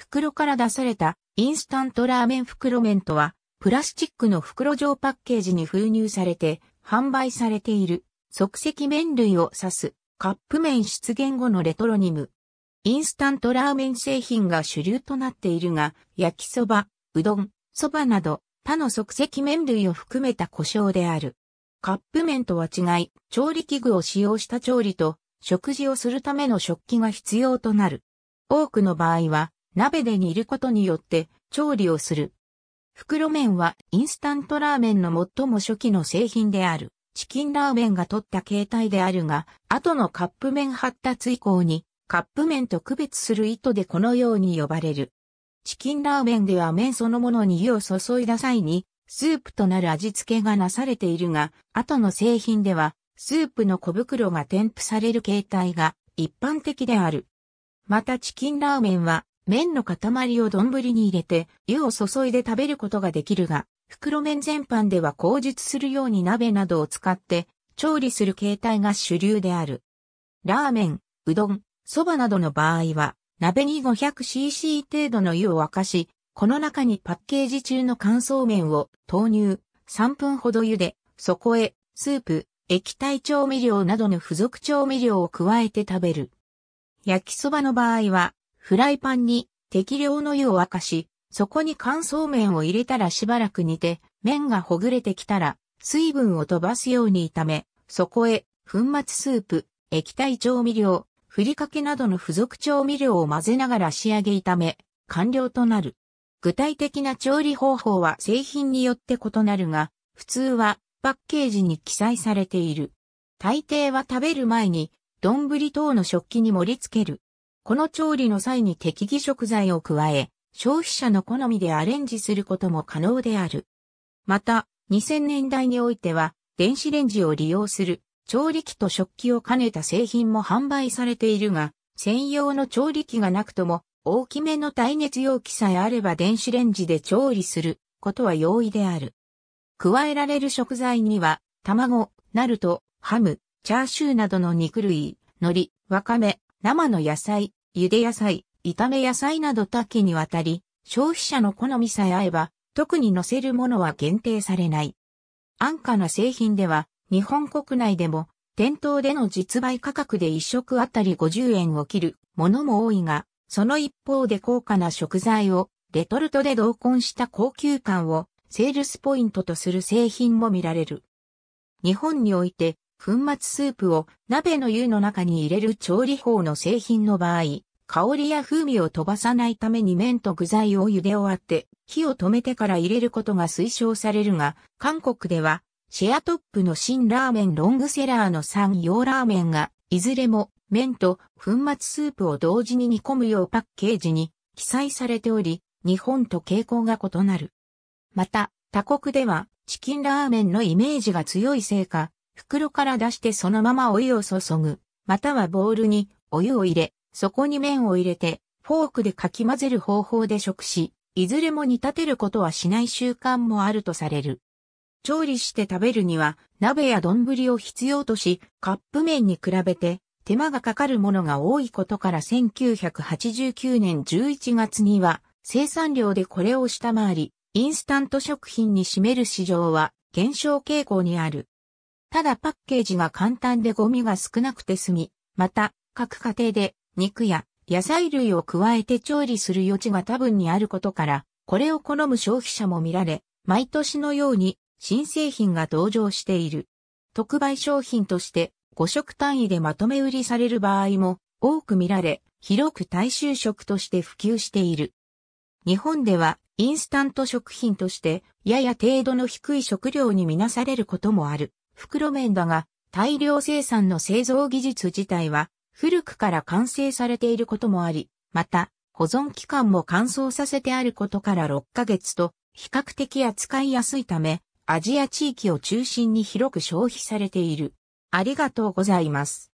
袋から出されたインスタントラーメン袋麺とは、プラスチックの袋状パッケージに封入されて販売されている即席麺類を指すカップ麺出現後のレトロニム。インスタントラーメン製品が主流となっているが、焼きそば、うどん、そばなど他の即席麺類を含めた故障である。カップ麺とは違い、調理器具を使用した調理と食事をするための食器が必要となる。多くの場合は、鍋で煮ることによって調理をする。袋麺はインスタントラーメンの最も初期の製品である。チキンラーメンが取った形態であるが、後のカップ麺発達以降に、カップ麺と区別する意図でこのように呼ばれる。チキンラーメンでは麺そのものに湯を注いだ際に、スープとなる味付けがなされているが、後の製品では、スープの小袋が添付される形態が一般的である。またチキンラーメンは、麺の塊を丼に入れて、湯を注いで食べることができるが、袋麺全般では口述するように鍋などを使って調理する形態が主流である。ラーメン、うどん、そばなどの場合は、鍋に 500cc 程度の湯を沸かし、この中にパッケージ中の乾燥麺を投入、3分ほど茹で、そこへ、スープ、液体調味料などの付属調味料を加えて食べる。焼きそばの場合は、フライパンに適量の湯を沸かし、そこに乾燥麺を入れたらしばらく煮て、麺がほぐれてきたら、水分を飛ばすように炒め、そこへ、粉末スープ、液体調味料、ふりかけなどの付属調味料を混ぜながら仕上げ炒め、完了となる。具体的な調理方法は製品によって異なるが、普通はパッケージに記載されている。大抵は食べる前に、丼等の食器に盛り付ける。この調理の際に適宜食材を加え、消費者の好みでアレンジすることも可能である。また、2000年代においては、電子レンジを利用する調理器と食器を兼ねた製品も販売されているが、専用の調理器がなくとも、大きめの耐熱容器さえあれば電子レンジで調理することは容易である。加えられる食材には、卵、ナルト、ハム、チャーシューなどの肉類、海苔、わかめ、生の野菜、茹で野菜、炒め野菜など多岐にわたり、消費者の好みさえ合えば、特に乗せるものは限定されない。安価な製品では、日本国内でも、店頭での実売価格で1食あたり50円を切るものも多いが、その一方で高価な食材をレトルトで同梱した高級感をセールスポイントとする製品も見られる。日本において粉末スープを鍋の湯の中に入れる調理法の製品の場合、香りや風味を飛ばさないために麺と具材を茹で終わって火を止めてから入れることが推奨されるが、韓国ではシェアトップの新ラーメンロングセラーの3用ラーメンが、いずれも麺と粉末スープを同時に煮込むようパッケージに記載されており、日本と傾向が異なる。また、他国ではチキンラーメンのイメージが強いせいか、袋から出してそのままお湯を注ぐ、またはボウルにお湯を入れ、そこに麺を入れて、フォークでかき混ぜる方法で食し、いずれも煮立てることはしない習慣もあるとされる。調理して食べるには、鍋や丼を必要とし、カップ麺に比べて、手間がかかるものが多いことから1989年11月には、生産量でこれを下回り、インスタント食品に占める市場は減少傾向にある。ただパッケージが簡単でゴミが少なくて済み、また、各家庭で肉や野菜類を加えて調理する余地が多分にあることから、これを好む消費者も見られ、毎年のように新製品が登場している。特売商品として5食単位でまとめ売りされる場合も多く見られ、広く大衆食として普及している。日本ではインスタント食品としてやや程度の低い食料にみなされることもある。袋麺だが、大量生産の製造技術自体は古くから完成されていることもあり、また保存期間も乾燥させてあることから6ヶ月と比較的扱いやすいため、アジア地域を中心に広く消費されている。ありがとうございます。